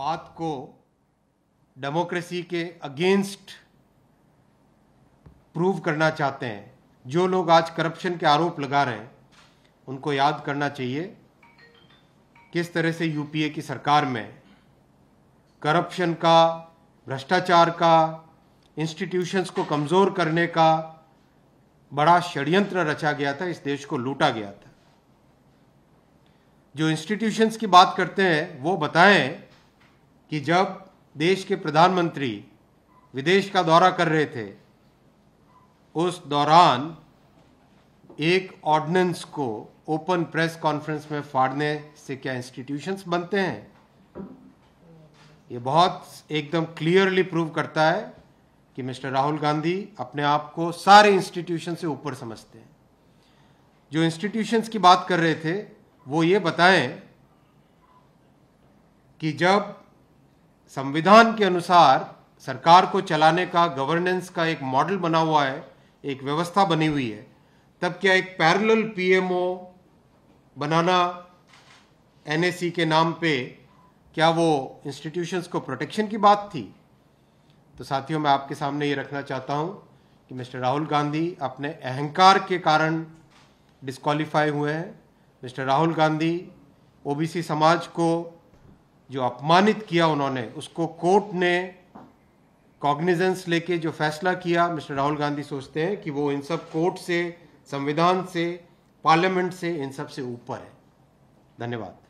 बात को डेमोक्रेसी के अगेंस्ट प्रूव करना चाहते हैं जो लोग आज करप्शन के आरोप लगा रहे हैं उनको याद करना चाहिए किस तरह से यूपीए की सरकार में करप्शन का भ्रष्टाचार का इंस्टीट्यूशंस को कमज़ोर करने का बड़ा षड्यंत्र रचा गया था इस देश को लूटा गया था जो इंस्टीट्यूशंस की बात करते हैं वो बताएं कि जब देश के प्रधानमंत्री विदेश का दौरा कर रहे थे उस दौरान एक ऑर्डिनेंस को ओपन प्रेस कॉन्फ्रेंस में फाड़ने से क्या इंस्टीट्यूशंस बनते हैं ये बहुत एकदम क्लियरली प्रूव करता है कि मिस्टर राहुल गांधी अपने आप को सारे इंस्टीट्यूशन से ऊपर समझते हैं जो इंस्टीट्यूशंस की बात कर रहे थे वो ये बताएं कि जब संविधान के अनुसार सरकार को चलाने का गवर्नेंस का एक मॉडल बना हुआ है एक व्यवस्था बनी हुई है तब क्या एक पैरेलल पीएमओ बनाना एनएसी के नाम पे क्या वो इंस्टीट्यूशंस को प्रोटेक्शन की बात थी तो साथियों मैं आपके सामने ये रखना चाहता हूँ कि मिस्टर राहुल गांधी अपने अहंकार के कारण डिस्कालीफाई हुए हैं मिस्टर राहुल गांधी ओबीसी समाज को जो अपमानित किया उन्होंने उसको कोर्ट ने कॉग्निजेंस लेके जो फैसला किया मिस्टर राहुल गांधी सोचते हैं कि वो इन सब कोर्ट से संविधान से पार्लियामेंट से इन सब से ऊपर है धन्यवाद